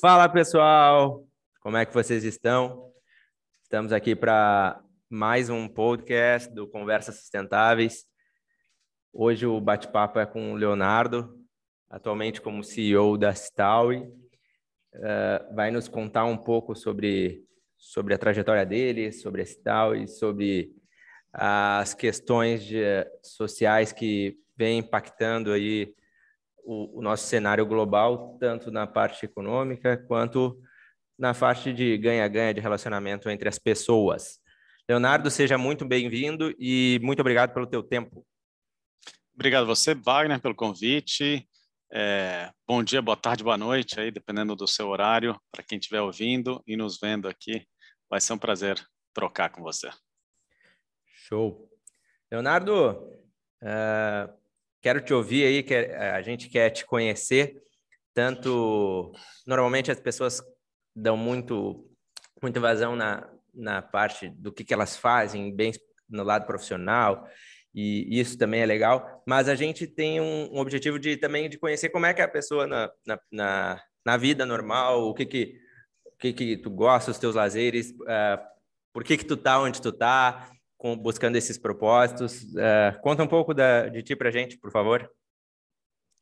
Fala pessoal, como é que vocês estão? Estamos aqui para mais um podcast do Conversas Sustentáveis. Hoje o bate-papo é com o Leonardo, atualmente como CEO da Staui. Uh, vai nos contar um pouco sobre, sobre a trajetória dele, sobre a Staui, sobre as questões de, eh, sociais que vem impactando aí o, o nosso cenário global, tanto na parte econômica quanto na parte de ganha-ganha de relacionamento entre as pessoas. Leonardo, seja muito bem-vindo e muito obrigado pelo teu tempo. Obrigado a você, Wagner, pelo convite. É, bom dia, boa tarde, boa noite, aí dependendo do seu horário, para quem estiver ouvindo e nos vendo aqui, vai ser um prazer trocar com você. Show. Leonardo, uh, Quero te ouvir aí, que eh, a gente quer te conhecer. Tanto normalmente as pessoas dão muito muito vazão na, na parte do que, que elas fazem, bem no lado profissional, e isso também é legal, mas a gente tem um, um objetivo de também de conhecer como é que é a pessoa na, na, na, na vida normal, o que que, o que que tu gosta, os teus lazeres, uh, por que que tu tá onde tu tá, com, buscando esses propósitos. Uh, conta um pouco da, de ti para a gente, por favor.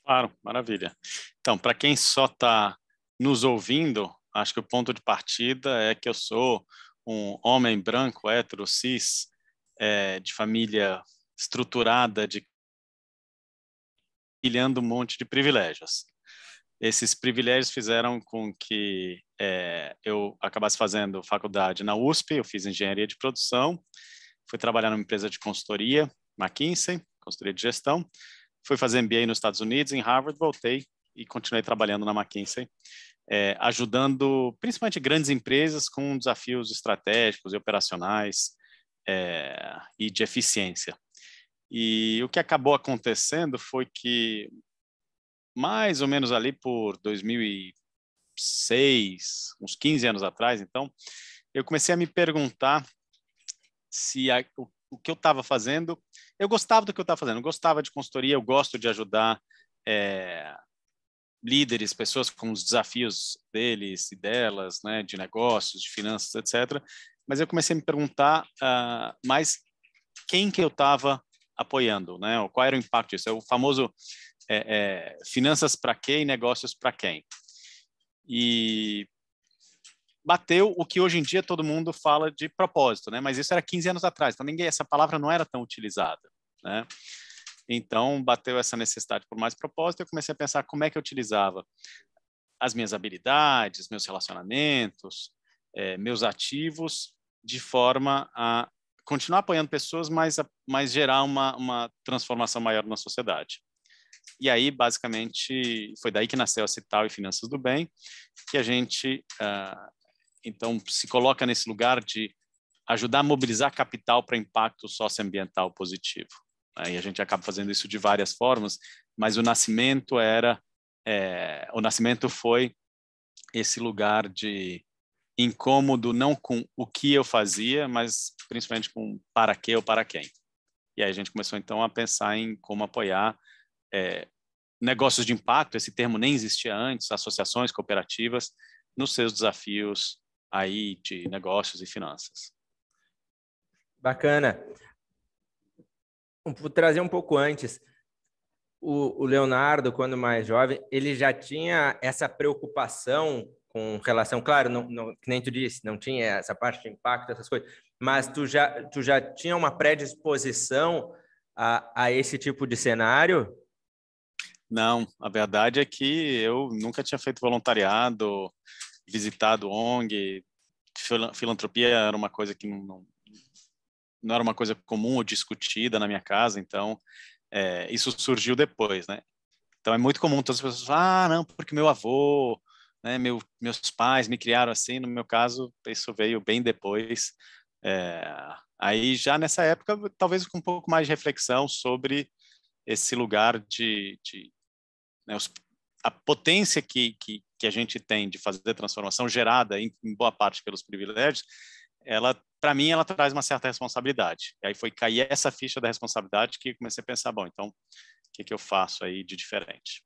Claro, maravilha. Então, para quem só está nos ouvindo, acho que o ponto de partida é que eu sou um homem branco, hétero, cis, é, de família estruturada, de pilhando um monte de privilégios. Esses privilégios fizeram com que é, eu acabasse fazendo faculdade na USP, eu fiz engenharia de produção, fui trabalhar numa empresa de consultoria, McKinsey, consultoria de gestão. Fui fazer MBA nos Estados Unidos, em Harvard, voltei e continuei trabalhando na McKinsey, é, ajudando principalmente grandes empresas com desafios estratégicos e operacionais é, e de eficiência. E o que acabou acontecendo foi que, mais ou menos ali por 2006, uns 15 anos atrás, então, eu comecei a me perguntar se a, o, o, que eu estava fazendo, eu gostava do que eu estava fazendo, eu gostava de consultoria, eu gosto de ajudar é, líderes, pessoas com os desafios deles e delas, né, de negócios, de finanças, etc. Mas eu comecei a me perguntar uh, mais quem que eu estava apoiando, né? Qual era o impacto disso? É o famoso é, é, finanças para quem, negócios para quem. E bateu o que hoje em dia todo mundo fala de propósito, né? Mas isso era 15 anos atrás, então ninguém essa palavra não era tão utilizada, né? Então bateu essa necessidade por mais propósito, eu comecei a pensar como é que eu utilizava as minhas habilidades, meus relacionamentos, é, meus ativos, de forma a continuar apoiando pessoas, mas, a, mas gerar uma, uma transformação maior na sociedade. E aí, basicamente, foi daí que nasceu a Cital e Finanças do Bem, que a gente uh, então, se coloca nesse lugar de ajudar a mobilizar capital para impacto socioambiental positivo. Aí a gente acaba fazendo isso de várias formas, mas o nascimento era é, o nascimento foi esse lugar de incômodo não com o que eu fazia, mas principalmente com para que ou para quem. E aí a gente começou então a pensar em como apoiar é, negócios de impacto, esse termo nem existia antes, associações cooperativas, nos seus desafios aí de negócios e finanças. Bacana. Vou trazer um pouco antes. O, o Leonardo, quando mais jovem, ele já tinha essa preocupação com relação, claro, não, não, que nem tu disse, não tinha essa parte de impacto, essas coisas, mas tu já, tu já tinha uma predisposição a, a esse tipo de cenário? Não, a verdade é que eu nunca tinha feito voluntariado, visitado ONG, filantropia era uma coisa que não, não, não era uma coisa comum ou discutida na minha casa, então é, isso surgiu depois, né? Então é muito comum todas as pessoas falam, ah, não, porque meu avô, né, meu, meus pais me criaram assim, no meu caso, isso veio bem depois. É, aí já nessa época, talvez com um pouco mais de reflexão sobre esse lugar de, de né, os a potência que, que, que, a gente tem de fazer transformação gerada em, em boa parte pelos privilégios, ela para mim ela traz uma certa responsabilidade. E aí foi cair essa ficha da responsabilidade que comecei a pensar, bom, então o que, que eu faço aí de diferente?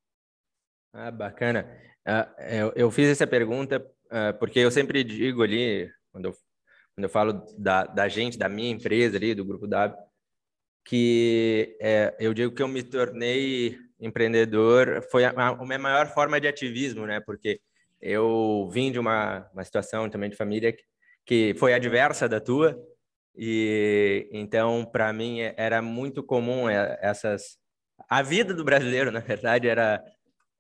Ah, bacana. Uh, eu, eu, fiz essa pergunta uh, porque eu sempre digo ali, quando eu, quando eu falo da, da gente, da minha empresa ali, do Grupo W, que é, eu digo que eu me tornei empreendedor foi a, a minha maior forma de ativismo, né? Porque eu vim de uma, uma situação também de família que, que foi adversa da tua, e então para mim é, era muito comum é, essas a vida do brasileiro, na verdade, era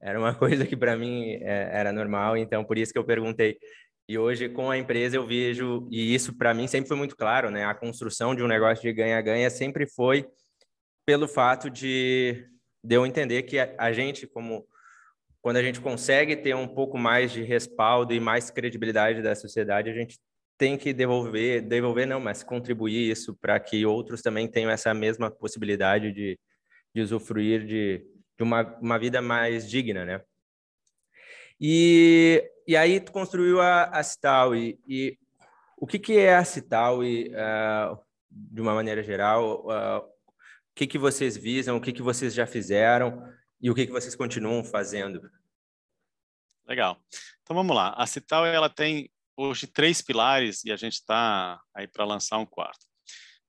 era uma coisa que para mim é, era normal, então por isso que eu perguntei. E hoje com a empresa eu vejo e isso para mim sempre foi muito claro, né? A construção de um negócio de ganha-ganha sempre foi pelo fato de deu a entender que a, a gente, como quando a gente consegue ter um pouco mais de respaldo e mais credibilidade da sociedade, a gente tem que devolver, devolver não, mas contribuir isso para que outros também tenham essa mesma possibilidade de, de usufruir de, de uma, uma vida mais digna, né? E, e aí tu construiu a, a Cital e, e o que, que é a Cital e uh, de uma maneira geral uh, o que, que vocês visam, o que, que vocês já fizeram e o que, que vocês continuam fazendo. Legal. Então vamos lá. A Cital ela tem hoje três pilares e a gente está aí para lançar um quarto.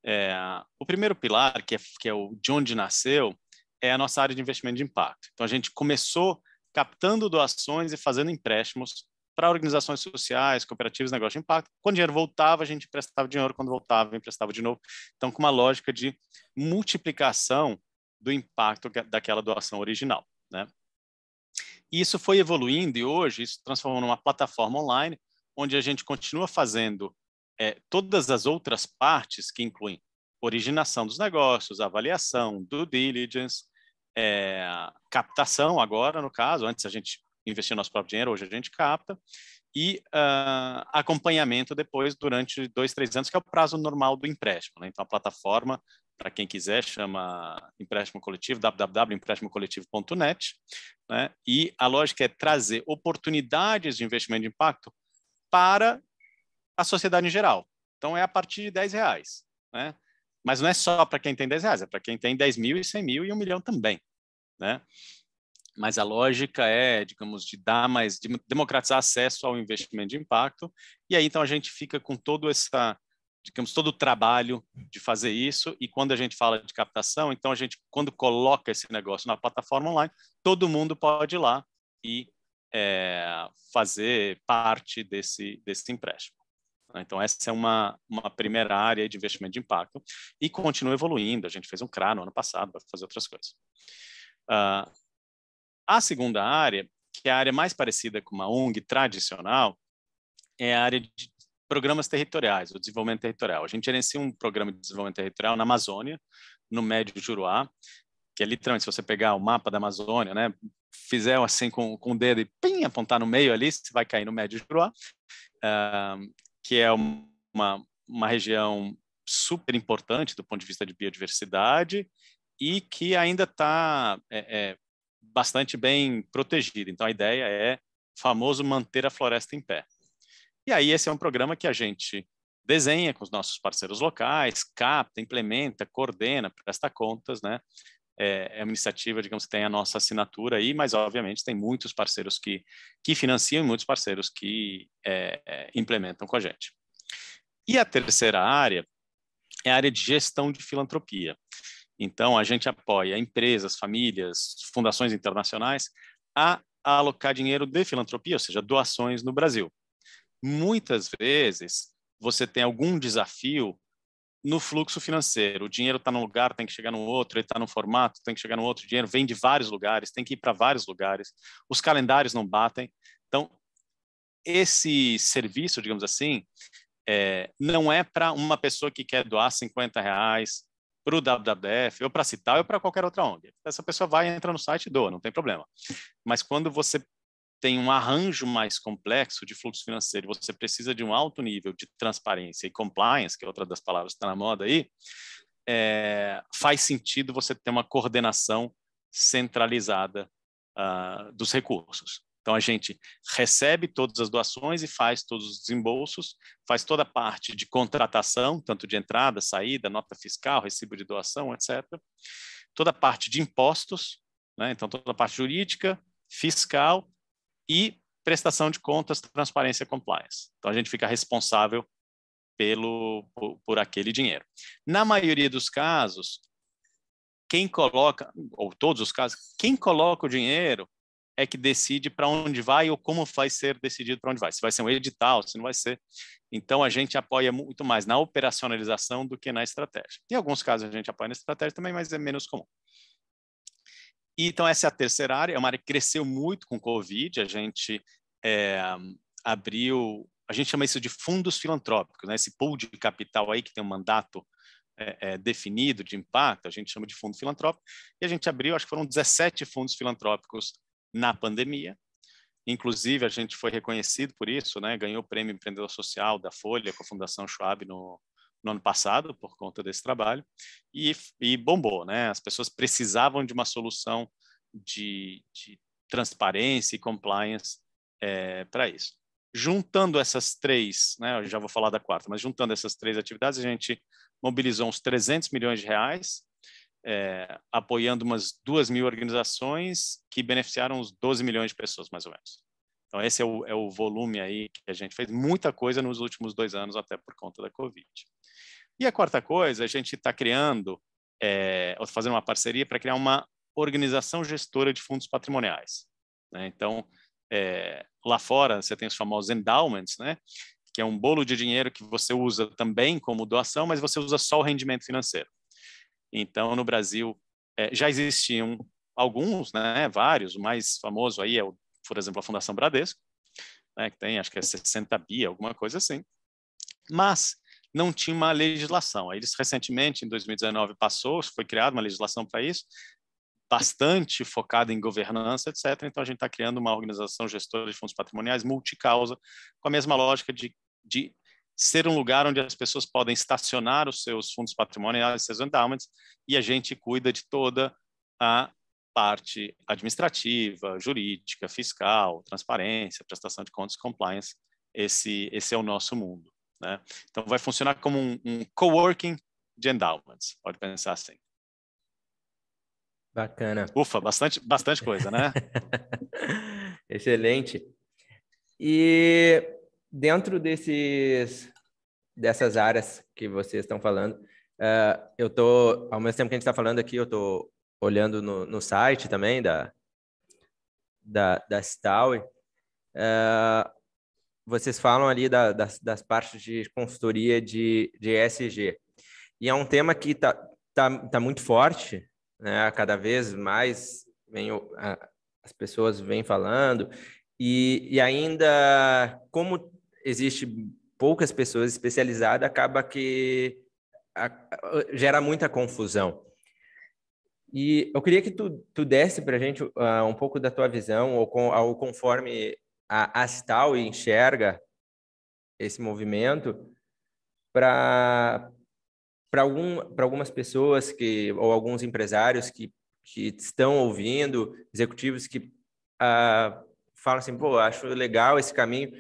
É, o primeiro pilar, que é, que é o de onde nasceu, é a nossa área de investimento de impacto. Então a gente começou captando doações e fazendo empréstimos para organizações sociais, cooperativas, negócio de impacto. Quando o dinheiro voltava, a gente emprestava dinheiro, quando voltava, emprestava de novo. Então, com uma lógica de multiplicação do impacto daquela doação original. Né? E isso foi evoluindo e hoje isso transformou numa plataforma online onde a gente continua fazendo é, todas as outras partes que incluem originação dos negócios, avaliação, due diligence, é, captação agora, no caso, antes a gente investir nosso próprio dinheiro, hoje a gente capta, e uh, acompanhamento depois durante dois, três anos, que é o prazo normal do empréstimo. Né? Então, a plataforma, para quem quiser, chama empréstimo coletivo, www.emprestimocoletivo.net, né? e a lógica é trazer oportunidades de investimento de impacto para a sociedade em geral. Então, é a partir de 10 reais. Né? Mas não é só para quem tem 10 reais, é para quem tem 10 mil e 100 mil e 1 milhão também. Né? mas a lógica é, digamos, de dar mais, de democratizar acesso ao investimento de impacto, e aí então a gente fica com todo essa, digamos, todo o trabalho de fazer isso, e quando a gente fala de captação, então a gente, quando coloca esse negócio na plataforma online, todo mundo pode ir lá e é, fazer parte desse, desse empréstimo. Então, essa é uma, uma primeira área de investimento de impacto e continua evoluindo. A gente fez um CRA no ano passado, vai fazer outras coisas. Uh, a segunda área, que é a área mais parecida com uma ONG tradicional, é a área de programas territoriais, o desenvolvimento territorial. A gente gerencia um programa de desenvolvimento territorial na Amazônia, no Médio Juruá, que é literalmente, se você pegar o mapa da Amazônia, né, fizer assim com, com o dedo e pim, apontar no meio ali, você vai cair no Médio Juruá, uh, que é uma, uma região super importante do ponto de vista de biodiversidade e que ainda está é, é, bastante bem protegida. Então, a ideia é famoso manter a floresta em pé. E aí, esse é um programa que a gente desenha com os nossos parceiros locais, capta, implementa, coordena, presta contas, né? É, é uma iniciativa, digamos, que tem a nossa assinatura aí, mas, obviamente, tem muitos parceiros que, que financiam e muitos parceiros que é, é implementam com a gente. E a terceira área é a área de gestão de filantropia. Então, a gente apoia empresas, famílias, fundações internacionais a alocar dinheiro de filantropia, ou seja, doações no Brasil. Muitas vezes, você tem algum desafio no fluxo financeiro. O dinheiro está num lugar, tem que chegar no outro, ele está num formato, tem que chegar no outro. O dinheiro vem de vários lugares, tem que ir para vários lugares. Os calendários não batem. Então, esse serviço, digamos assim, é, não é para uma pessoa que quer doar 50 reais para o WWF, ou para Cital, ou para qualquer outra ONG. Essa pessoa vai, entra no site e doa, não tem problema. Mas quando você tem um arranjo mais complexo de fluxo financeiro, você precisa de um alto nível de transparência e compliance, que é outra das palavras que está na moda aí, é, faz sentido você ter uma coordenação centralizada uh, dos recursos. Então, a gente recebe todas as doações e faz todos os desembolsos, faz toda a parte de contratação, tanto de entrada, saída, nota fiscal, recibo de doação, etc. Toda a parte de impostos, né? então, toda a parte jurídica, fiscal e prestação de contas, transparência e compliance. Então, a gente fica responsável pelo, por, por aquele dinheiro. Na maioria dos casos, quem coloca, ou todos os casos, quem coloca o dinheiro é que decide para onde vai ou como vai ser decidido para onde vai. Se vai ser um edital, se não vai ser. Então, a gente apoia muito mais na operacionalização do que na estratégia. Em alguns casos, a gente apoia na estratégia também, mas é menos comum. E, então, essa é a terceira área. É uma área que cresceu muito com o Covid. A gente é, abriu, a gente chama isso de fundos filantrópicos, né? esse pool de capital aí que tem um mandato é, é, definido de impacto, a gente chama de fundo filantrópico, e a gente abriu, acho que foram 17 fundos filantrópicos na pandemia. Inclusive, a gente foi reconhecido por isso, né? ganhou o Prêmio Empreendedor Social da Folha com a Fundação Schwab no, no ano passado por conta desse trabalho e, e, bombou, né? As pessoas precisavam de uma solução de, de transparência e compliance é, para isso. Juntando essas três, né? Eu já vou falar da quarta, mas juntando essas três atividades, a gente mobilizou uns 300 milhões de reais é, apoiando umas duas mil organizações que beneficiaram uns 12 milhões de pessoas, mais ou menos. Então, esse é o, é o volume aí que a gente fez muita coisa nos últimos dois anos, até por conta da Covid. E a quarta coisa, a gente está criando, é, ou fazendo uma parceria para criar uma organização gestora de fundos patrimoniais. Né? Então, é, lá fora, você tem os famosos endowments, né? que é um bolo de dinheiro que você usa também como doação, mas você usa só o rendimento financeiro. Então, no Brasil, é, já existiam alguns, né, vários, o mais famoso aí é, o, por exemplo, a Fundação Bradesco, né, que tem, acho que é 60 bi, alguma coisa assim, mas não tinha uma legislação. Eles recentemente, em 2019, passou, foi criada uma legislação para isso, bastante focada em governança, etc. Então, a gente está criando uma organização gestora de fundos patrimoniais multicausa, com a mesma lógica de, de ser um lugar onde as pessoas podem estacionar os seus fundos patrimoniais, seus endowments, e a gente cuida de toda a parte administrativa, jurídica, fiscal, transparência, prestação de contas, compliance. Esse, esse é o nosso mundo. Né? Então, vai funcionar como um, um coworking de endowments, pode pensar assim. Bacana. Ufa, bastante, bastante coisa, né? Excelente. E dentro desses dessas áreas que vocês estão falando, uh, eu tô ao mesmo tempo que a gente está falando aqui, eu tô olhando no, no site também da da, da Staui. Uh, vocês falam ali da, das, das partes de consultoria de, de ESG. E é um tema que tá tá, tá muito forte, né? cada vez mais vem, as pessoas vêm falando, e, e ainda como existe poucas pessoas especializadas, acaba que a, gera muita confusão. E eu queria que tu, tu desse para a gente uh, um pouco da tua visão, ou, com, ou conforme a Astal enxerga esse movimento, para algum, algumas pessoas que, ou alguns empresários que, que estão ouvindo, executivos que uh, falam assim, pô, acho legal esse caminho,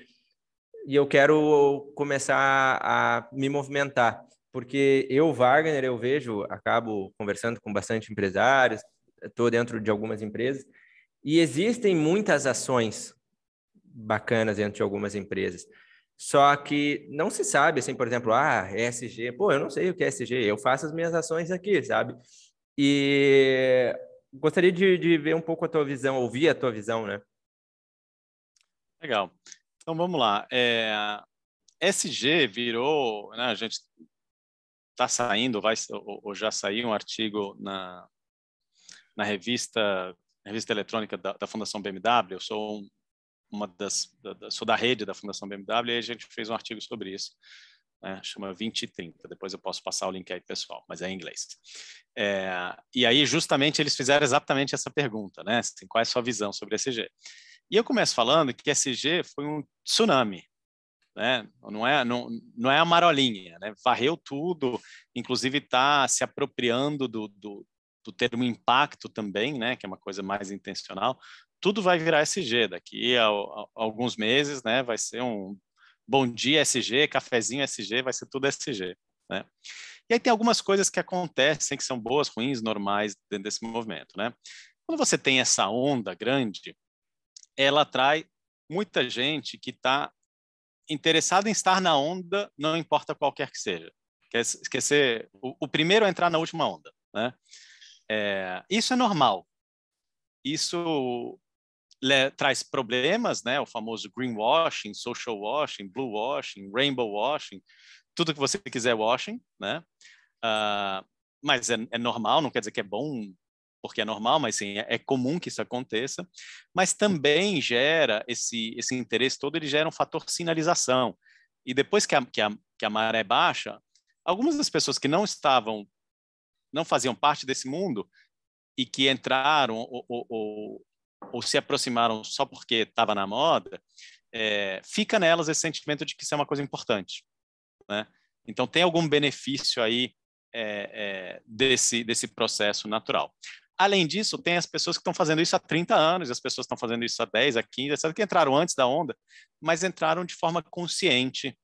e eu quero começar a me movimentar, porque eu, Wagner, eu vejo, acabo conversando com bastante empresários, estou dentro de algumas empresas, e existem muitas ações bacanas dentro de algumas empresas. Só que não se sabe, assim, por exemplo, ah, SG pô, eu não sei o que é SG, eu faço as minhas ações aqui, sabe? E gostaria de, de ver um pouco a tua visão, ouvir a tua visão, né? Legal. Então vamos lá. É, SG virou, né, a gente está saindo, vai ou, ou, já saiu um artigo na, na revista revista eletrônica da, da Fundação BMW. Eu sou um, uma das da, sou da rede da Fundação BMW e a gente fez um artigo sobre isso. Né, chama 2030. Depois eu posso passar o link aí pessoal, mas é em inglês. É, e aí justamente eles fizeram exatamente essa pergunta, né? Assim, qual é a sua visão sobre SG? E eu começo falando que SG foi um tsunami, né? Não é não, não é a marolinha, né? Varreu tudo, inclusive está se apropriando do, do, do termo impacto também, né? Que é uma coisa mais intencional. Tudo vai virar SG daqui a, a, a alguns meses, né? Vai ser um bom dia SG, cafezinho SG, vai ser tudo SG, né? E aí tem algumas coisas que acontecem que são boas, ruins, normais dentro desse movimento, né? Quando você tem essa onda grande, ela atrai muita gente que está interessada em estar na onda, não importa qualquer que seja. Quer, esquecer o, o, primeiro a entrar na última onda, né? É, isso é normal. Isso le, traz problemas, né? O famoso greenwashing, social washing, blue washing, rainbow washing, tudo que você quiser washing, né? Uh, mas é, é normal, não quer dizer que é bom porque é normal, mas sim, é, é comum que isso aconteça, mas também gera esse, esse interesse todo, ele gera um fator sinalização. E depois que a, que, a, que a maré baixa, algumas das pessoas que não estavam, não faziam parte desse mundo e que entraram ou, ou, ou, ou se aproximaram só porque estava na moda, é, fica nelas esse sentimento de que isso é uma coisa importante. Né? Então, tem algum benefício aí é, é, desse, desse processo natural. Além disso, tem as pessoas que estão fazendo isso há 30 anos, as pessoas estão fazendo isso há 10, há 15, sabe que entraram antes da onda, mas entraram de forma consciente,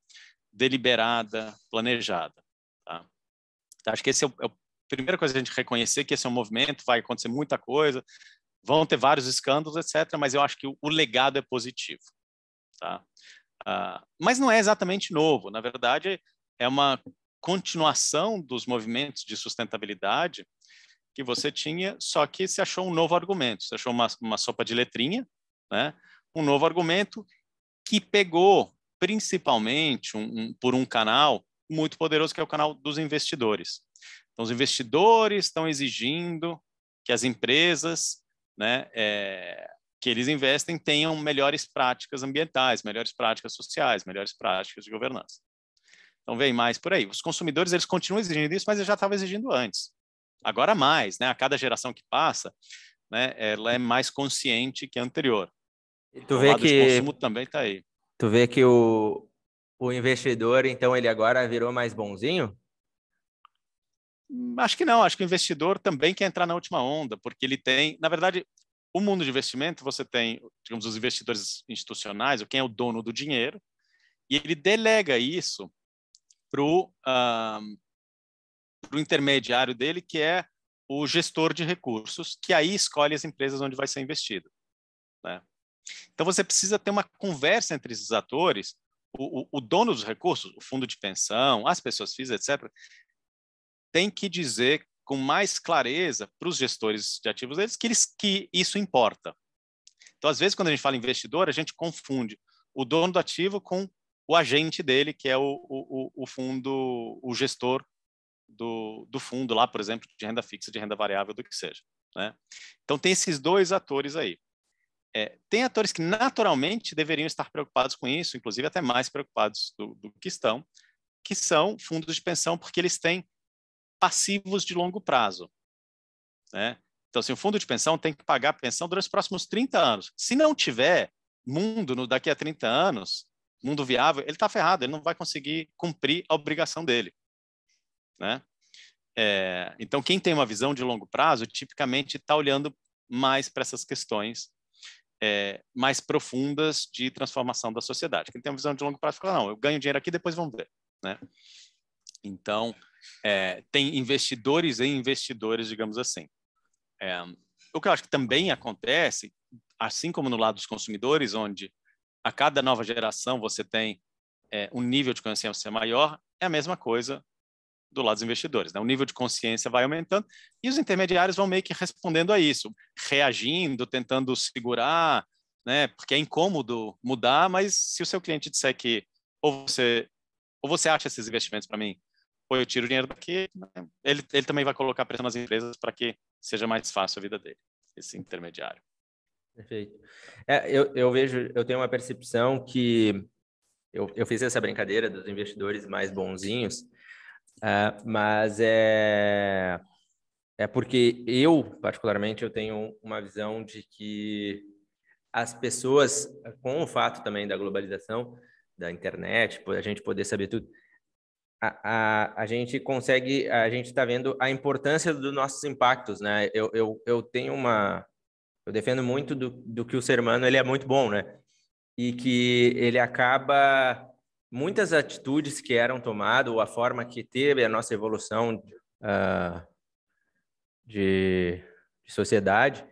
deliberada, planejada. Tá? Então, acho que esse é, o, é a primeira coisa a gente reconhecer que esse é um movimento, vai acontecer muita coisa, vão ter vários escândalos, etc. Mas eu acho que o, o legado é positivo, tá? Uh, mas não é exatamente novo. Na verdade, é uma continuação dos movimentos de sustentabilidade que você tinha, só que se achou um novo argumento, você achou uma, uma sopa de letrinha, né? um novo argumento que pegou principalmente um, um, por um canal muito poderoso, que é o canal dos investidores. Então, os investidores estão exigindo que as empresas né, é, que eles investem tenham melhores práticas ambientais, melhores práticas sociais, melhores práticas de governança. Então, vem mais por aí. Os consumidores, eles continuam exigindo isso, mas eles já estavam exigindo antes agora mais, né? A cada geração que passa, né? Ela é mais consciente que a anterior. E tu então, o vê que o consumo também está aí. Tu vê que o, o investidor, então, ele agora virou mais bonzinho? Hum, acho que não. Acho que o investidor também quer entrar na última onda, porque ele tem, na verdade, o mundo de investimento você tem, digamos, os investidores institucionais, ou quem é o dono do dinheiro, e ele delega isso para o ah, para o intermediário dele, que é o gestor de recursos, que aí escolhe as empresas onde vai ser investido. Né? Então, você precisa ter uma conversa entre esses atores, o, o, o, dono dos recursos, o fundo de pensão, as pessoas físicas, etc., tem que dizer com mais clareza para os gestores de ativos deles que, eles, que isso importa. Então, às vezes, quando a gente fala investidor, a gente confunde o dono do ativo com o agente dele, que é o, o, o fundo, o gestor do, do fundo lá, por exemplo, de renda fixa, de renda variável, do que seja. Né? Então, tem esses dois atores aí. É, tem atores que naturalmente deveriam estar preocupados com isso, inclusive até mais preocupados do, do, que estão, que são fundos de pensão, porque eles têm passivos de longo prazo. Né? Então, se assim, o fundo de pensão tem que pagar a pensão durante os próximos 30 anos. Se não tiver mundo no, daqui a 30 anos, mundo viável, ele está ferrado, ele não vai conseguir cumprir a obrigação dele. Né? É, então, quem tem uma visão de longo prazo, tipicamente está olhando mais para essas questões é, mais profundas de transformação da sociedade. Quem tem uma visão de longo prazo fala, não, eu ganho dinheiro aqui, depois vamos ver. Né? Então, é, tem investidores e investidores, digamos assim. É, o que eu acho que também acontece, assim como no lado dos consumidores, onde a cada nova geração você tem é, um nível de consciência maior, é a mesma coisa do lado dos investidores. Né? O nível de consciência vai aumentando e os intermediários vão meio que respondendo a isso, reagindo, tentando segurar, né? porque é incômodo mudar, mas se o seu cliente disser que ou você, ou você acha esses investimentos para mim, ou eu tiro o dinheiro daqui, né? ele, ele também vai colocar pressão nas empresas para que seja mais fácil a vida dele, esse intermediário. Perfeito. É, eu, eu vejo, eu tenho uma percepção que eu, eu fiz essa brincadeira dos investidores mais bonzinhos, ah, mas é, é porque eu, particularmente, eu tenho uma visão de que as pessoas, com o fato também da globalização, da internet, a gente poder saber tudo, a, a, a gente consegue, a gente está vendo a importância dos nossos impactos, né? Eu, eu, eu tenho uma, eu defendo muito do, do que o ser humano ele é muito bom, né? E que ele acaba muitas atitudes que eram tomadas, ou a forma que teve a nossa evolução uh, de, de, sociedade,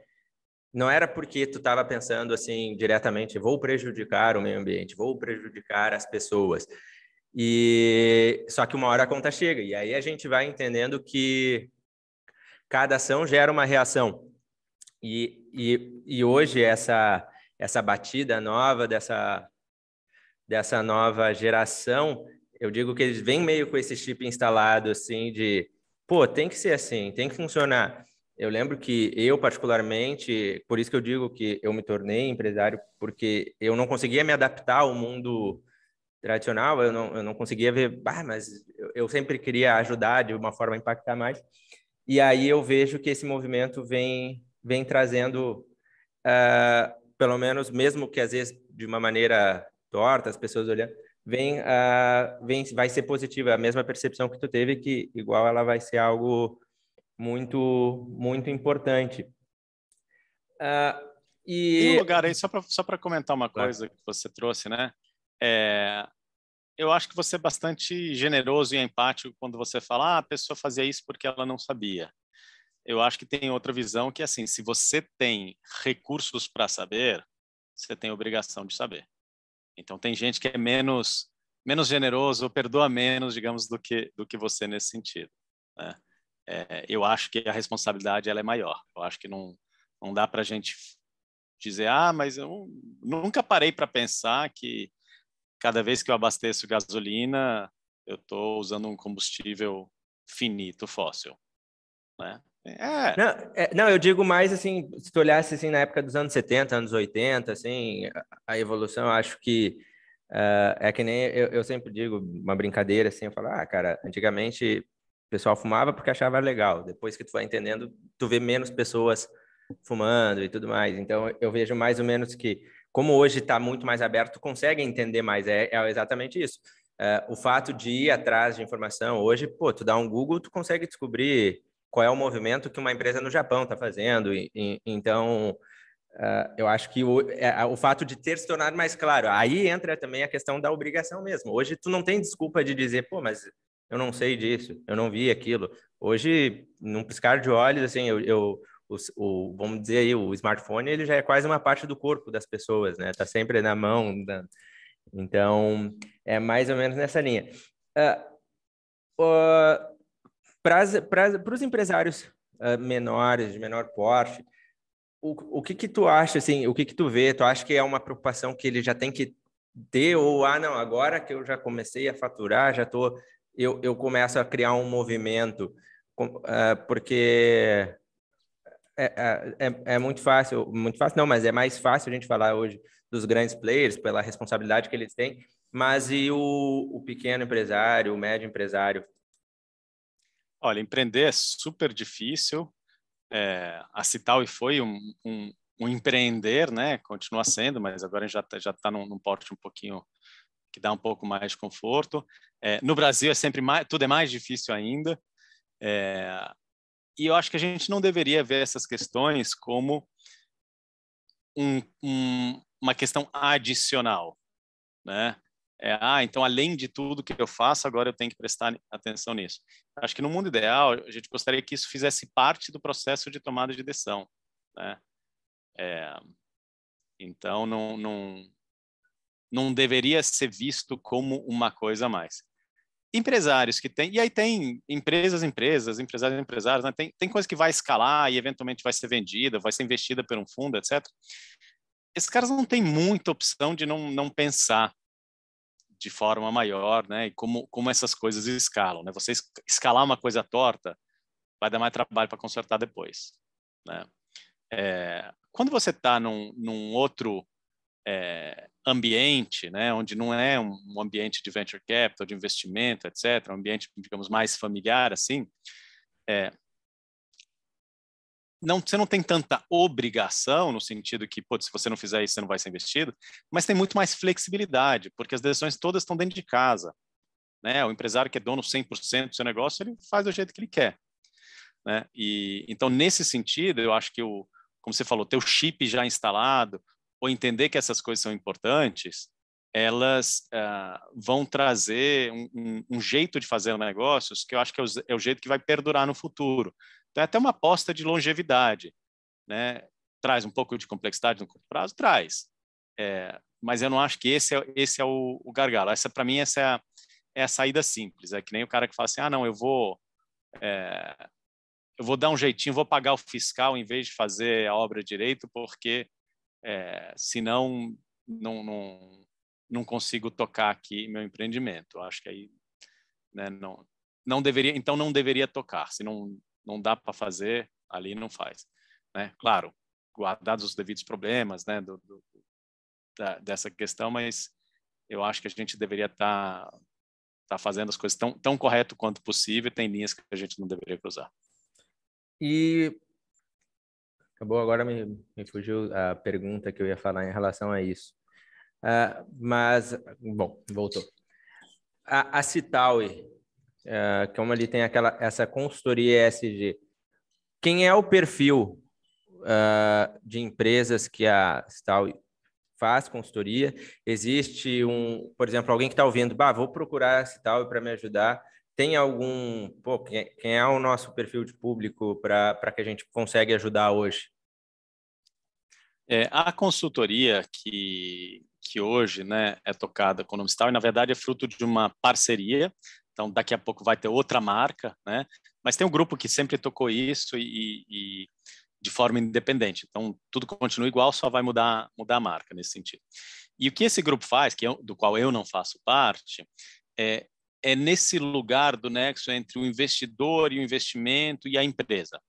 não era porque tu estava pensando assim diretamente, vou prejudicar o meio ambiente, vou prejudicar as pessoas. E só que uma hora a conta chega e aí a gente vai entendendo que cada ação gera uma reação. E, e, e hoje essa essa batida nova dessa dessa nova geração, eu digo que eles vêm meio com esse chip instalado, assim, de, pô, tem que ser assim, tem que funcionar. Eu lembro que eu, particularmente, por isso que eu digo que eu me tornei empresário, porque eu não conseguia me adaptar ao mundo tradicional, eu não, eu não conseguia ver, ah, mas eu, eu sempre queria ajudar de uma forma a impactar mais. E aí eu vejo que esse movimento vem, vem trazendo, uh, pelo menos, mesmo que às vezes de uma maneira torta, as pessoas olhando, vem, uh, vem, vai ser positiva, a mesma percepção que tu teve, que igual ela vai ser algo muito, muito importante. Uh, e... um lugar aí, só para só comentar uma coisa que você trouxe, né? É, eu acho que você é bastante generoso e empático quando você fala, ah, a pessoa fazia isso porque ela não sabia. Eu acho que tem outra visão que, é assim, se você tem recursos para saber, você tem obrigação de saber. Então tem gente que é menos menos generoso, perdoa menos, digamos, do que do que você nesse sentido. Né? É, eu acho que a responsabilidade ela é maior. Eu acho que não não dá para a gente dizer ah, mas eu nunca parei para pensar que cada vez que eu abasteço gasolina eu estou usando um combustível finito fóssil, né? É. Não, é, não, eu digo mais assim, se tu olhasse assim na época dos anos 70, anos 80, assim, a evolução, eu acho que uh, é que nem eu, eu, sempre digo, uma brincadeira assim, eu falo, ah, cara, antigamente o pessoal fumava porque achava legal, depois que tu vai entendendo, tu vê menos pessoas fumando e tudo mais. Então eu vejo mais ou menos que como hoje está muito mais aberto, tu consegue entender mais, é, é exatamente isso. Uh, o fato de ir atrás de informação hoje, pô, tu dá um Google, tu consegue descobrir qual é o movimento que uma empresa no Japão está fazendo. E, e, então, uh, eu acho que o, é, o fato de ter se tornado mais claro, aí entra também a questão da obrigação mesmo. Hoje, tu não tem desculpa de dizer, pô, mas eu não sei disso, eu não vi aquilo. Hoje, num piscar de olhos, assim, eu, eu o, o, vamos dizer aí, o smartphone, ele já é quase uma parte do corpo das pessoas, né? Tá sempre na mão. Então, é mais ou menos nessa linha. Uh, uh, para os empresários uh, menores, de menor porte, o, o que que tu acha, assim, o que que tu vê? Tu acha que é uma preocupação que ele já tem que ter ou, ah, não, agora que eu já comecei a faturar, já tô, eu, eu começo a criar um movimento, uh, porque é, é, é, é, muito fácil, muito fácil não, mas é mais fácil a gente falar hoje dos grandes players pela responsabilidade que eles têm, mas e o, o pequeno empresário, o médio empresário, Olha, empreender é super difícil. É, a Cital e foi um, um, um, empreender, né? Continua sendo, mas agora a gente já tá, já está num, num porte um pouquinho que dá um pouco mais de conforto. É, no Brasil é sempre mais, tudo é mais difícil ainda. É, e eu acho que a gente não deveria ver essas questões como um, um, uma questão adicional, né? é, ah, então além de tudo que eu faço, agora eu tenho que prestar atenção nisso. Acho que no mundo ideal, a gente gostaria que isso fizesse parte do processo de tomada de decisão, né? É, então, não, não, não deveria ser visto como uma coisa a mais. Empresários que têm, e aí tem empresas, empresas, empresários, empresários, né? tem, tem coisa que vai escalar e eventualmente vai ser vendida, vai ser investida por um fundo, etc. Esses caras não têm muita opção de não, não pensar de forma maior, né? E como, como essas coisas escalam, né? Você escalar uma coisa torta vai dar mais trabalho para consertar depois, né? É, quando você está num, num, outro é, ambiente, né, onde não é um, ambiente de venture capital, de investimento, etc., um ambiente, digamos, mais familiar, assim, é, não, você não tem tanta obrigação, no sentido que, se você não fizer isso, você não vai ser investido, mas tem muito mais flexibilidade, porque as decisões todas estão dentro de casa. Né? O empresário que é dono 100% do seu negócio, ele faz do jeito que ele quer. Né? E, então, nesse sentido, eu acho que, o, como você falou, ter o chip já instalado, ou entender que essas coisas são importantes, elas uh, vão trazer um, um, um, jeito de fazer negócios que eu acho que é o, é o, jeito que vai perdurar no futuro. Então, é até uma aposta de longevidade. Né? Traz um pouco de complexidade no curto prazo? Traz. É, mas eu não acho que esse é, esse é o, o gargalo. Essa, para mim, essa é a, é a, saída simples. É que nem o cara que fala assim, ah, não, eu vou... É, eu vou dar um jeitinho, vou pagar o fiscal em vez de fazer a obra direito, porque é, senão não, não, não consigo tocar aqui meu empreendimento. Acho que aí né, não, não deveria, então não deveria tocar, se não, não dá para fazer, ali não faz. Né? Claro, guardados os devidos problemas né, do, do, da, dessa questão, mas eu acho que a gente deveria estar tá, tá fazendo as coisas tão, tão correto quanto possível, tem linhas que a gente não deveria cruzar. E acabou agora me, me fugiu a pergunta que eu ia falar em relação a isso. Uh, mas, bom, voltou. A, a Citaui, é, como ele tem aquela, essa consultoria ESG, quem é o perfil uh, de empresas que a Stal faz consultoria? Existe um, por exemplo, alguém que está ouvindo, bah, vou procurar a STAL para me ajudar. Tem algum, pô, quem, quem é o nosso perfil de público para que a gente consegue ajudar hoje? É, a consultoria que, que hoje né, é tocada com o Nomistal, e na verdade é fruto de uma parceria então, daqui a pouco vai ter outra marca, né? Mas tem um grupo que sempre tocou isso e, e de forma independente. Então, tudo continua igual, só vai mudar, mudar a marca nesse sentido. E o que esse grupo faz, que eu, do qual eu não faço parte, é, é nesse lugar do nexo entre o investidor e o investimento e a empresa.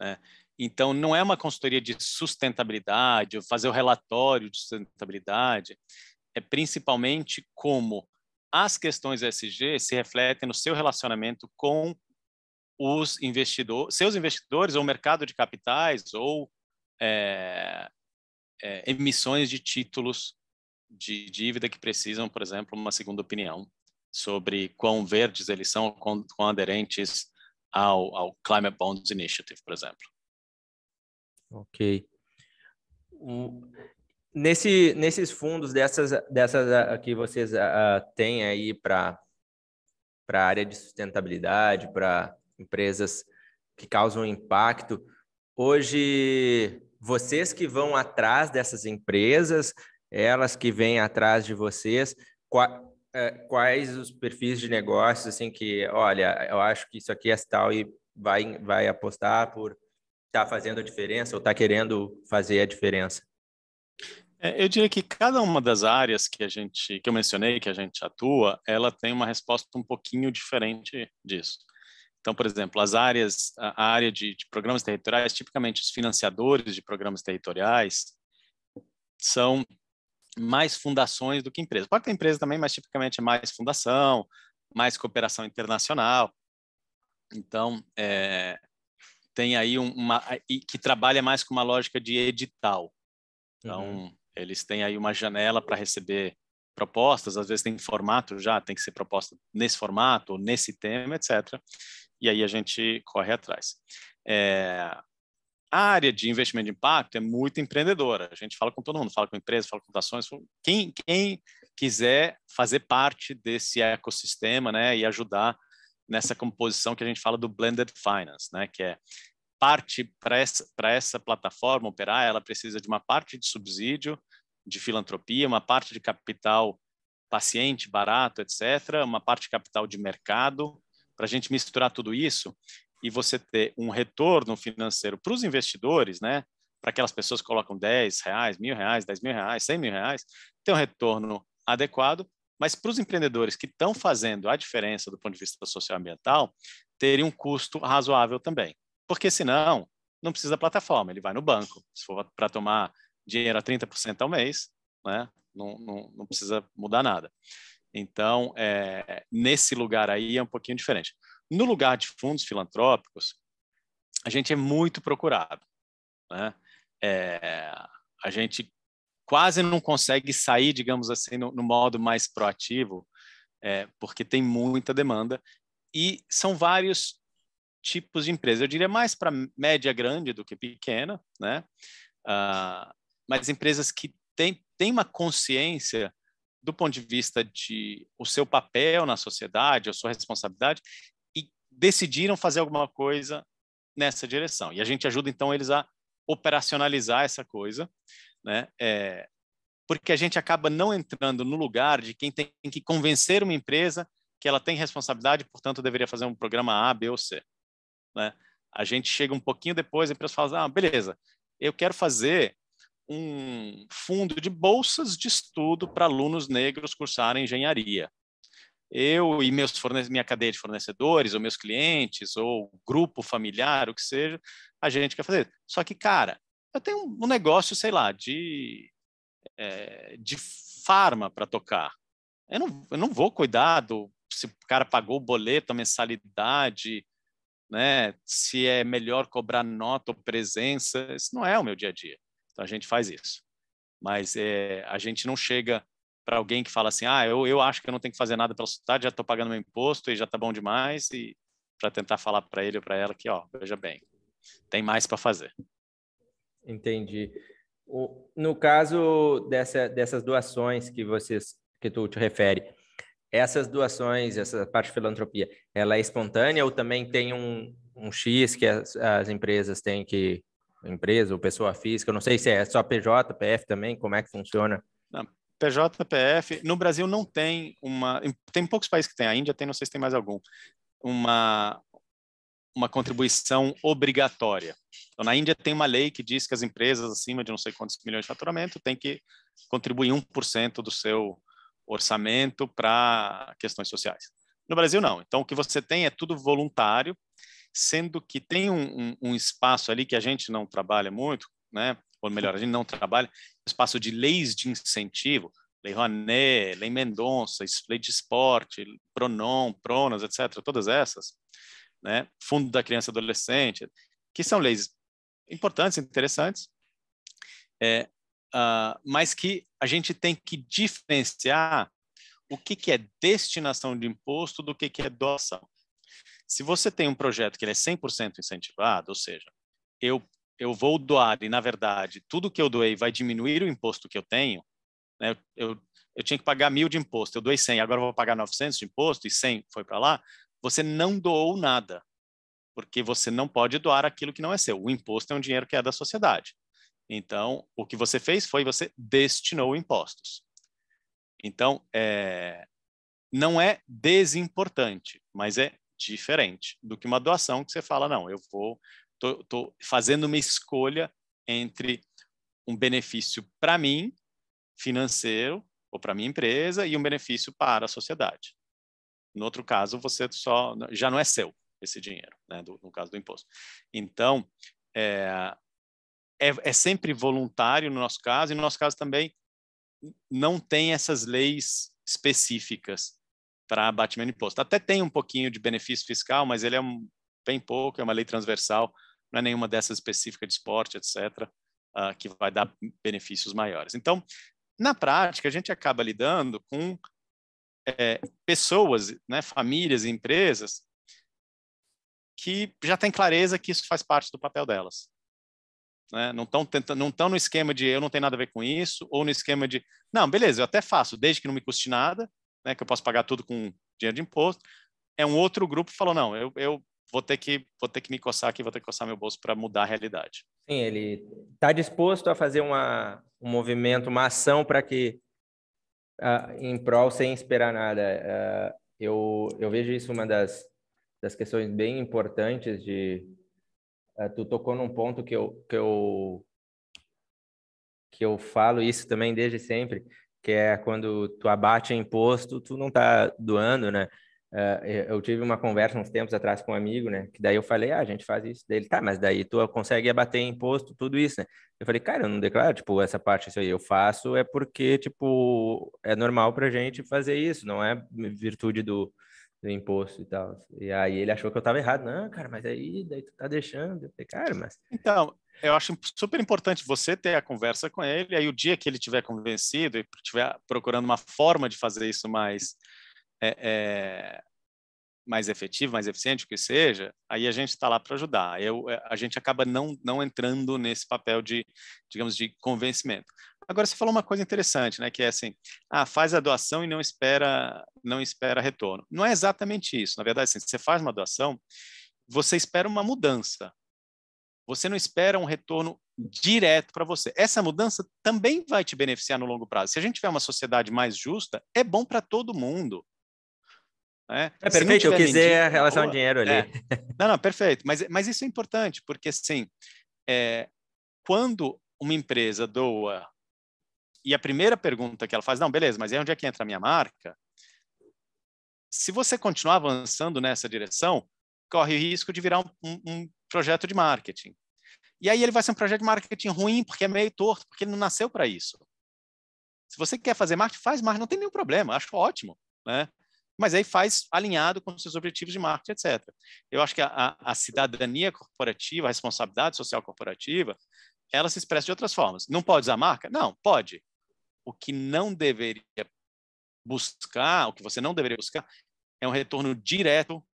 Né? Então, não é uma consultoria de sustentabilidade, fazer o relatório de sustentabilidade, é principalmente como as questões SG se refletem no seu relacionamento com os investidores, seus investidores ou mercado de capitais ou é, é, emissões de títulos de dívida que precisam, por exemplo, uma segunda opinião sobre quão verdes eles são, quão, quão aderentes ao, ao Climate Bonds Initiative, por exemplo. Ok. Nesse, nesses fundos dessas, dessas ah, que vocês ah, ah, têm aí para a área de sustentabilidade, para empresas que causam impacto, hoje vocês que vão atrás dessas empresas, elas que vêm atrás de vocês, qual, é, quais os perfis de negócios assim que, olha, eu acho que isso aqui é tal e vai vai apostar por estar tá fazendo a diferença ou estar tá querendo fazer a diferença. É, eu diria que cada uma das áreas que a gente que eu mencionei que a gente atua, ela tem uma resposta um pouquinho diferente disso. Então, por exemplo, as áreas, a área de, de programas territoriais, tipicamente os financiadores de programas territoriais são mais fundações do que empresas. Pode ter empresa também, mas tipicamente é mais fundação, mais cooperação internacional. Então, é, tem aí uma que trabalha mais com uma lógica de edital. Então, uhum. Eles têm aí uma janela para receber propostas, às vezes tem formato já, tem que ser proposta nesse formato, nesse tema, etc. E aí a gente corre atrás. É, a área de investimento de impacto é muito empreendedora. A gente fala com todo mundo, fala com empresas, fala com ações, quem, quem quiser fazer parte desse ecossistema né, e ajudar nessa composição que a gente fala do blended finance, né, que é parte para essa, essa plataforma operar, ela precisa de uma parte de subsídio, de filantropia, uma parte de capital paciente, barato, etc., uma parte de capital de mercado, para a gente misturar tudo isso e você ter um retorno financeiro para os investidores, né? Para aquelas pessoas que colocam 10 reais, mil reais, 10 mil reais, 100 mil reais, ter um retorno adequado, mas para os empreendedores que estão fazendo a diferença do ponto de vista social e ambiental, terem um custo razoável também. Porque senão, não precisa da plataforma, ele vai no banco. Se for para tomar dinheiro a 30% ao mês, né? Não, não, não, precisa mudar nada. Então, é, nesse lugar aí é um pouquinho diferente. No lugar de fundos filantrópicos, a gente é muito procurado. Né? É, a gente quase não consegue sair, digamos assim, no, no modo mais proativo, é, porque tem muita demanda e são vários tipos de empresa. Eu diria mais para média grande do que pequena, né? Uh, mas empresas que têm, têm uma consciência do ponto de vista de o seu papel na sociedade, a sua responsabilidade, e decidiram fazer alguma coisa nessa direção. E a gente ajuda, então, eles a operacionalizar essa coisa, né? É, porque a gente acaba não entrando no lugar de quem tem que convencer uma empresa que ela tem responsabilidade, portanto, deveria fazer um programa A, B ou C. Né? A gente chega um pouquinho depois, a empresa fala, assim, ah, beleza, eu quero fazer um fundo de bolsas de estudo para alunos negros cursarem engenharia. Eu e meus minha cadeia de fornecedores, ou meus clientes, ou grupo familiar, o que seja, a gente quer fazer. Só que, cara, eu tenho um negócio, sei lá, de, é, de farma para tocar. Eu não, eu não vou cuidar do se o cara pagou o boleto, a mensalidade, né? Se é melhor cobrar nota ou presença, isso não é o meu dia a dia. Então a gente faz isso. Mas é, a gente não chega para alguém que fala assim, ah, eu, eu acho que eu não tenho que fazer nada pela sociedade, já estou pagando meu imposto e já está bom demais, e para tentar falar para ele ou para ela que, ó, veja bem, tem mais para fazer. Entendi. O, no caso dessa, dessas doações que vocês que tu te refere, essas doações, essa parte de filantropia, ela é espontânea ou também tem um, um X que as, as empresas têm que. Empresa ou pessoa física, não sei se é só PJ, PF também, como é que funciona? Não, PJ, PF. No Brasil não tem uma. Tem poucos países que tem, a Índia tem, não sei se tem mais algum. Uma, uma contribuição obrigatória. Então, na Índia tem uma lei que diz que as empresas acima de não sei quantos milhões de faturamento têm que contribuir 1% do seu orçamento para questões sociais. No Brasil, não. Então, o que você tem é tudo voluntário, sendo que tem um, um, um espaço ali que a gente não trabalha muito, né? ou melhor, a gente não trabalha, espaço de leis de incentivo, Lei Rouanet, Lei Mendonça, Lei de Esporte, Pronom, Pronas, etc., todas essas, né? Fundo da Criança e Adolescente, que são leis importantes, interessantes, é, ah, mas que a gente tem que diferenciar o que, que é destinação de imposto do que, que é doação. Se você tem um projeto que ele é 100% incentivado, ou seja, eu, eu vou doar e, na verdade, tudo que eu doei vai diminuir o imposto que eu tenho, né? eu, eu tinha que pagar mil de imposto, eu doei 100, agora eu vou pagar 900 de imposto e 100 foi para lá, você não doou nada, porque você não pode doar aquilo que não é seu. O imposto é um dinheiro que é da sociedade. Então, o que você fez foi você destinou impostos. Então, é, não é desimportante, mas é diferente do que uma doação que você fala, não, eu vou, tô, tô fazendo uma escolha entre um benefício para mim, financeiro, ou para minha empresa, e um benefício para a sociedade. No outro caso, você só já não é seu esse dinheiro, né, do, no caso do imposto. Então, é, é, é sempre voluntário no nosso caso, e no nosso caso também não tem essas leis específicas para abatimento de imposto. Até tem um pouquinho de benefício fiscal, mas ele é um, bem pouco, é uma lei transversal, não é nenhuma dessas específica de esporte, etc., uh, ah, que vai dar benefícios maiores. Então, na prática, a gente acaba lidando com é, pessoas, né, famílias e empresas que já têm clareza que isso faz parte do papel delas né? não estão não estão no esquema de eu não tenho nada a ver com isso, ou no esquema de não, beleza, eu até faço, desde que não me custe nada, né, que eu posso pagar tudo com dinheiro de imposto. É um outro grupo que falou, não, eu, eu vou ter que vou ter que me coçar aqui, vou ter que coçar meu bolso para mudar a realidade. Sim, ele está disposto a fazer uma, um movimento, uma ação para que uh, em prol sem esperar nada. Uh, eu, eu vejo isso uma das, das questões bem importantes de é, tu tocou num ponto que eu, que eu que eu falo isso também desde sempre, que é quando tu abate imposto, tu não tá doando, né? É, eu tive uma conversa uns tempos atrás com um amigo, né? Que daí eu falei, ah, a gente faz isso. dele, tá, mas daí tu consegue abater imposto, tudo isso, né? Eu falei, cara, eu não declaro, tipo, essa parte isso aí eu faço é porque, tipo, é normal pra gente fazer isso, não é virtude do, do imposto e tal. E aí ele achou que eu estava errado. Não, cara, mas aí daí tu tá deixando. Eu falei, cara, mas... Então, eu acho super importante você ter a conversa com ele, aí o dia que ele tiver convencido e tiver procurando uma forma de fazer isso mais... É, é, mais efetivo, mais eficiente, o que seja, aí a gente está lá para ajudar. Eu, é, a gente acaba não, não entrando nesse papel de, digamos, de convencimento. Agora você falou uma coisa interessante, né, que é assim, ah, faz a doação e não espera, não espera retorno. Não é exatamente isso. Na verdade, assim, você faz uma doação, você espera uma mudança. Você não espera um retorno direto para você. Essa mudança também vai te beneficiar no longo prazo. Se a gente tiver uma sociedade mais justa, é bom para todo mundo. Né? É perfeito, eu quiser a relação boa, ao dinheiro ali. É. Não, não, perfeito. Mas, mas isso é importante, porque assim, é, quando uma empresa doa e a primeira pergunta que ela faz, não, beleza, mas aí é onde é que entra a minha marca? Se você continuar avançando nessa direção, corre o risco de virar um, um, um projeto de marketing. E aí ele vai ser um projeto de marketing ruim, porque é meio torto, porque ele não nasceu para isso. Se você quer fazer marketing, faz marketing, não tem nenhum problema, acho ótimo, né? Mas aí faz alinhado com seus objetivos de marketing, etc. Eu acho que a, a cidadania corporativa, a responsabilidade social corporativa, ela se expressa de outras formas. Não pode usar marca? Não, pode o que não deveria buscar, o que você não deveria buscar, é um retorno direto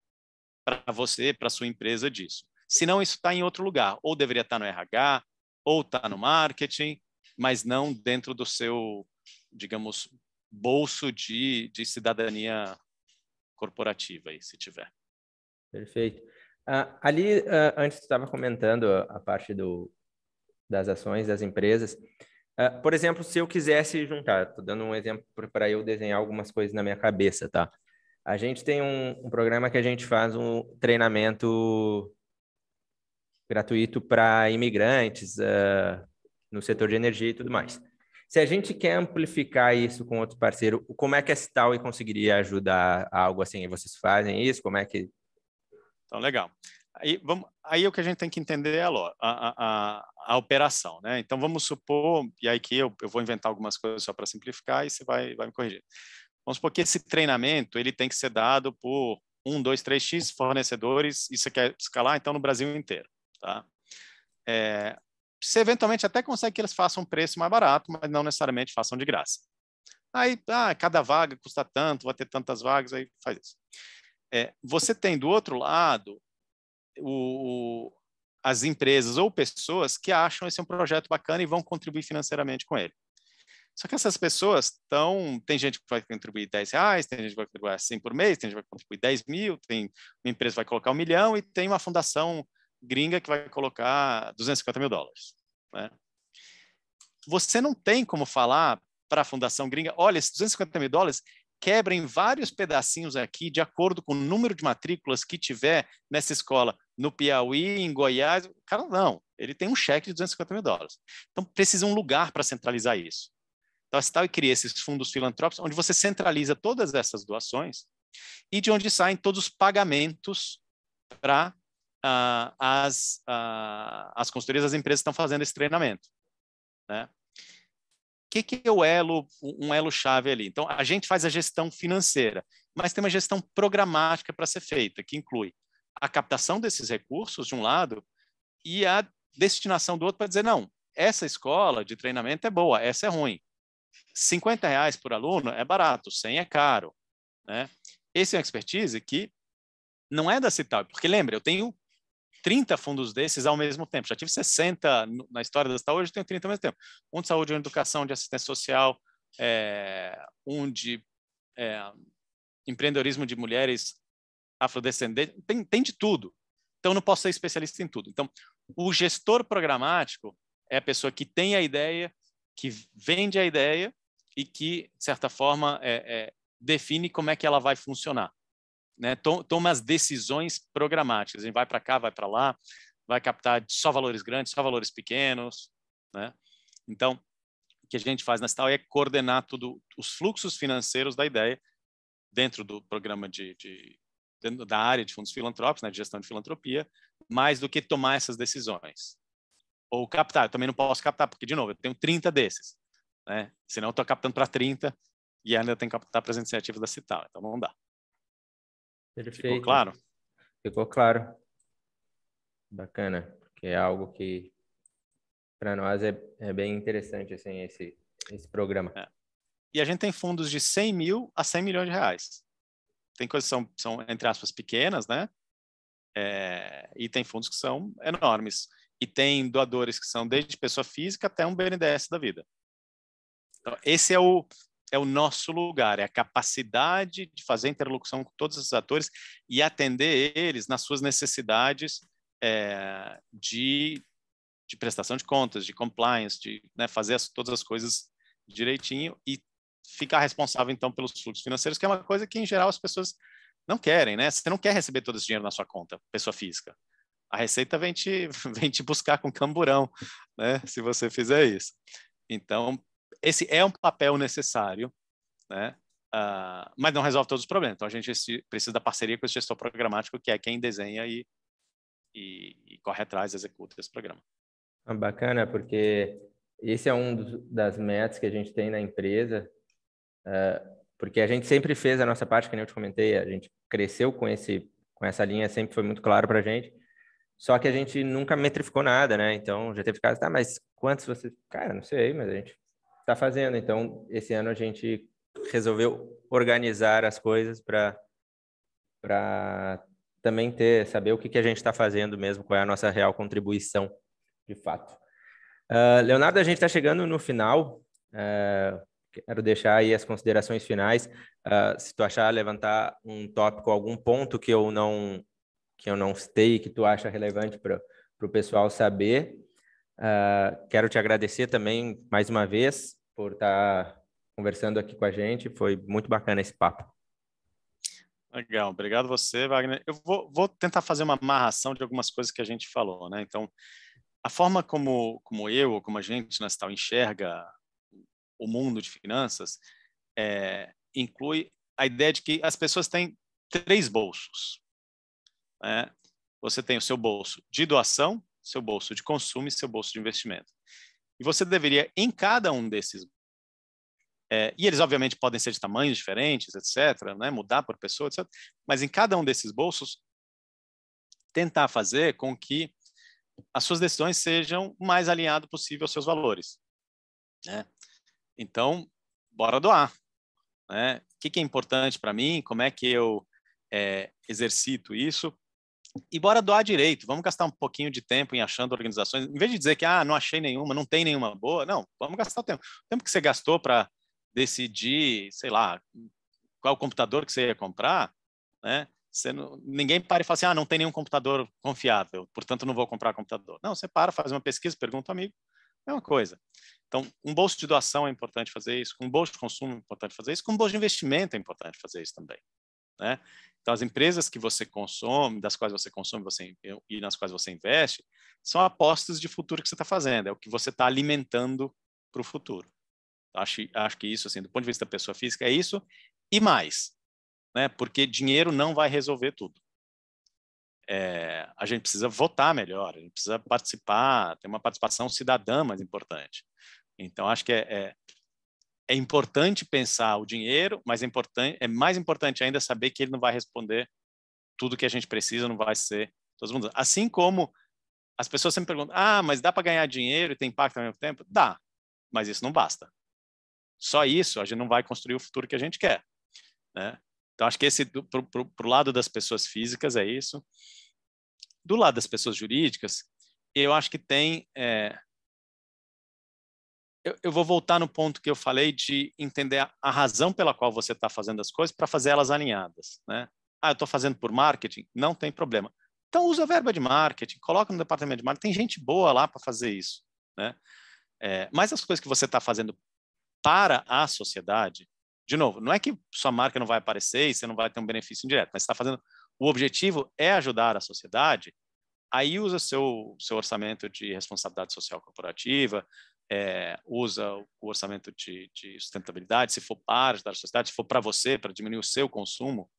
para você, para sua empresa disso. Senão isso está em outro lugar, ou deveria estar tá no RH, ou está no marketing, mas não dentro do seu, digamos, bolso de, de cidadania corporativa, aí, se tiver. Perfeito. Uh, ali, uh, antes estava comentando a parte do, das ações das empresas. Ah, por exemplo, se eu quisesse juntar, estou dando um exemplo para eu desenhar algumas coisas na minha cabeça, tá? A gente tem um, um programa que a gente faz um treinamento gratuito para imigrantes uh, no setor de energia e tudo mais. Se a gente quer amplificar isso com outro parceiro, como é que a Cital conseguiria ajudar algo assim? Vocês fazem isso? Como é que então, legal. Aí, vamos, aí o que a gente tem que entender é a, a, a, a operação, né? Então vamos supor, e aí que eu, eu vou inventar algumas coisas só para simplificar e você vai, vai me corrigir. Vamos supor que esse treinamento ele tem que ser dado por um dois três x fornecedores isso quer escalar, então, no Brasil inteiro, tá? É, você eventualmente até consegue que eles façam um preço mais barato, mas não necessariamente façam de graça. Aí, ah, cada vaga custa tanto, vai ter tantas vagas, aí faz isso. É, você tem do outro lado o, o, as empresas ou pessoas que acham esse um projeto bacana e vão contribuir financeiramente com ele. Só que essas pessoas estão. Tem gente que vai contribuir 10 reais, tem gente que vai contribuir 100 por mês, tem gente que vai contribuir 10 mil, tem uma empresa que vai colocar um milhão e tem uma fundação gringa que vai colocar 250 mil dólares. Né? Você não tem como falar para a fundação gringa: olha, esses 250 mil dólares quebra em vários pedacinhos aqui, de acordo com o número de matrículas que tiver nessa escola no Piauí, em Goiás. Cara, não, ele tem um cheque de 250 mil dólares. Então, precisa um lugar para centralizar isso. Então, a Cital cria esses fundos filantrópicos, onde você centraliza todas essas doações e de onde saem todos os pagamentos para uh, ah, as, uh, as consultorias, as empresas estão fazendo esse treinamento. Né? que, que é o elo, um elo-chave ali? Então, a gente faz a gestão financeira, mas tem uma gestão programática para ser feita, que inclui a captação desses recursos, de um lado, e a destinação do outro para dizer, não, essa escola de treinamento é boa, essa é ruim. 50 reais por aluno é barato, 100 é caro. Né? Esse é uma expertise que não é da CITAB, porque lembra, eu tenho 30 fundos desses ao mesmo tempo. Já tive 60 na história da saúde, hoje tenho 30 ao mesmo tempo. Um de saúde, um de educação, de assistência social, é, um de é, empreendedorismo de mulheres afrodescendentes, tem, tem de tudo. Então, não posso ser especialista em tudo. Então, o gestor programático é a pessoa que tem a ideia, que vende a ideia e que, de certa forma, é, é define como é que ela vai funcionar né, to, toma as decisões programáticas. vai para cá, vai para lá, vai captar só valores grandes, só valores pequenos. Né? Então, o que a gente faz na tal é coordenar tudo, os fluxos financeiros da ideia dentro do programa de, de dentro da área de fundos filantrópicos, né, de gestão de filantropia, mais do que tomar essas decisões. Ou captar, eu também não posso captar, porque, de novo, eu tenho 30 desses. Né? Senão eu estou captando para 30 e ainda tem que captar para as iniciativas da CITAL, então não dá. Perfeito. Ficou claro? Ficou claro. Bacana, porque é algo que para nós é, é, bem interessante assim, esse, esse programa. É. E a gente tem fundos de 100 mil a 100 milhões de reais. Tem coisas que são, são entre aspas, pequenas, né? É, e tem fundos que são enormes. E tem doadores que são desde pessoa física até um BNDES da vida. Então, esse é o, é o nosso lugar, é a capacidade de fazer interlocução com todos esses atores e atender eles nas suas necessidades é, de, de, prestação de contas, de compliance, de né, fazer as, todas as coisas direitinho e ficar responsável então pelos fluxos financeiros, que é uma coisa que em geral as pessoas não querem, né? Você não quer receber todo esse dinheiro na sua conta, pessoa física. A receita vem te, vem te buscar com camburão, né? Se você fizer isso. Então, esse é um papel necessário, né? Uh, mas não resolve todos os problemas. Então a gente precisa da parceria com o gestor programático, que é quem desenha e, e, e corre atrás, executa esse programa. Ah, bacana, porque esse é um dos, das metas que a gente tem na empresa, uh, porque a gente sempre fez a nossa parte, que nem eu te comentei, a gente cresceu com esse com essa linha, sempre foi muito claro para a gente. Só que a gente nunca metrificou nada, né? Então já teve casos, tá, mas quantos vocês. Cara, não sei, mas a gente está fazendo. Então, esse ano a gente resolveu organizar as coisas para para também ter saber o que, que a gente está fazendo mesmo, qual é a nossa real contribuição, de fato. Uh, Leonardo, a gente está chegando no final. Uh, quero deixar aí as considerações finais. Uh, se tu achar levantar um tópico, algum ponto que eu não que eu não citei que tu acha relevante para o pessoal saber, quero te agradecer também mais uma vez por estar tá conversando aqui com a gente. Foi muito bacana esse papo. Legal, obrigado você, Wagner. Eu vou, vou tentar fazer uma amarração de algumas coisas que a gente falou, né? Então, a forma como, como eu ou como a gente na né, Cital enxerga o mundo de finanças é, inclui a ideia de que as pessoas têm três bolsos. Né? Você tem o seu bolso de doação, seu bolso de consumo e seu bolso de investimento. E você deveria, em cada um desses. É, e eles, obviamente, podem ser de tamanhos diferentes, etc., né, mudar por pessoa, etc. Mas em cada um desses bolsos, tentar fazer com que as suas decisões sejam o mais alinhado possível aos seus valores. Né? Então, bora doar. Né? O que, que é importante para mim? Como é que eu é, exercito isso? e bora doar direito. Vamos gastar um pouquinho de tempo em achando organizações. Em vez de dizer que ah, não achei nenhuma, não tem nenhuma boa, não, vamos gastar o tempo. O tempo que você gastou para decidir, sei lá, qual computador que você ia comprar, né? Você não, ninguém para e fala assim, ah, não tem nenhum computador confiável, portanto não vou comprar computador. Não, você para, faz uma pesquisa, pergunta ao amigo, é uma coisa. Então, um bolso de doação é importante fazer isso, com um bolso de consumo é importante fazer isso, com um bolso de investimento é importante fazer isso também né? Então, as empresas que você consome, das quais você consome você, eh, e nas quais você investe, são apostas de futuro que você está fazendo, é o que você está alimentando para o futuro. Acho, acho que isso, assim, do ponto de vista da pessoa física, é isso e mais, né? Porque dinheiro não vai resolver tudo. É, a gente precisa votar melhor, a gente precisa participar, ter uma participação cidadã mais importante. Então, acho que é, é é importante pensar o dinheiro, mas é, importante, é mais importante ainda saber que ele não vai responder tudo que a gente precisa, não vai ser todo mundo. Assim como as pessoas sempre perguntam: ah, mas dá para ganhar dinheiro e ter impacto ao mesmo tempo? Dá, mas isso não basta. Só isso a gente não vai construir o futuro que a gente quer. Né? Então, acho que esse, para o lado das pessoas físicas, é isso. Do lado das pessoas jurídicas, eu acho que tem é, eu, eu, vou voltar no ponto que eu falei de entender a, a razão pela qual você está fazendo as coisas para fazer elas alinhadas, né? Ah, eu estou fazendo por marketing, não tem problema. Então usa a verba de marketing, coloca no departamento de marketing, tem gente boa lá para fazer isso, né? É, mas as coisas que você está fazendo para a sociedade, de novo, não é que sua marca não vai aparecer e você não vai ter um benefício indireto, mas está fazendo. O objetivo é ajudar a sociedade. Aí usa seu seu orçamento de responsabilidade social corporativa, é, usa o orçamento de, de, sustentabilidade, se for para ajudar a sociedade, se for para você, para diminuir o seu consumo,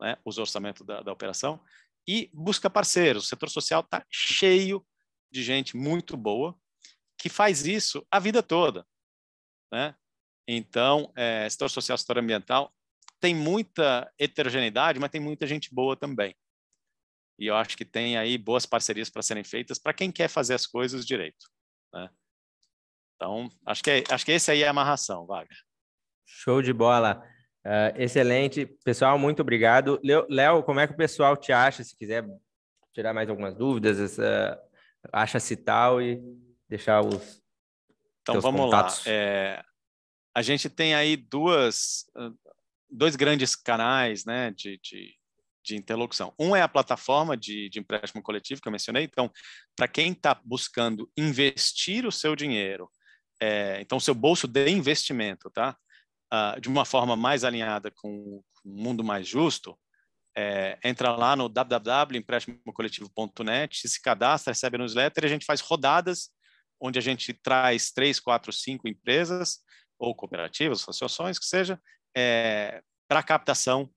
né, usa o orçamento da, da operação, e busca parceiros. O setor social está cheio de gente muito boa que faz isso a vida toda. Né? Então, é, setor social, setor ambiental, tem muita heterogeneidade, mas tem muita gente boa também. E eu acho que tem aí boas parcerias para serem feitas para quem quer fazer as coisas direito. Né? Então, acho que, acho que esse aí é a amarração, Wagner. Show de bola. Uh, excelente. Pessoal, muito obrigado. Léo, como é que o pessoal te acha? Se quiser tirar mais algumas dúvidas, essa, acha-se tal e deixar os. Então vamos contatos. lá. É, a gente tem aí duas, dois grandes canais né, de, de, de interlocução. Um é a plataforma de, de empréstimo coletivo que eu mencionei. Então, para quem está buscando investir o seu dinheiro é, então, seu bolso de investimento, tá? Ah, de uma forma mais alinhada com, o um mundo mais justo, é, entra lá no www.empréstimocoletivo.net, se cadastra, recebe a newsletter, a gente faz rodadas onde a gente traz três, quatro, cinco empresas ou cooperativas, associações, que seja, é, para captação,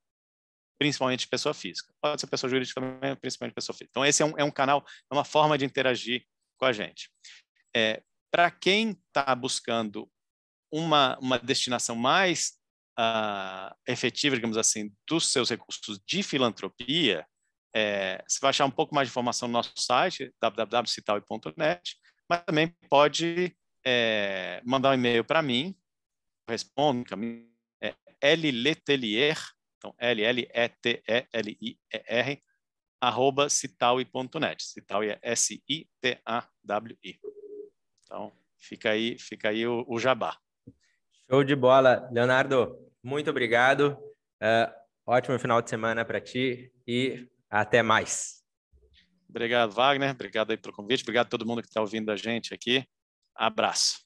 principalmente de pessoa física. Pode ser pessoa jurídica também, principalmente pessoa física. Então, esse é um, é um canal, é uma forma de interagir com a gente. É, para quem está buscando uma, uma destinação mais uh, efetiva, digamos assim, dos seus recursos de filantropia, é, você vai achar um pouco mais de informação no nosso site, www.cital.net, mas também pode é, mandar um e-mail para mim, eu respondo, é lletelier, então L-L-E-T-E-L-I-E-R, arroba citaui.net, citaui é S-I-T-A-W-I. Então, fica aí, fica aí o, o jabá. Show de bola, Leonardo. Muito obrigado. Uh, ótimo final de semana para ti e até mais. Obrigado, Wagner. Obrigado aí pelo convite. Obrigado a todo mundo que está ouvindo a gente aqui. Abraço.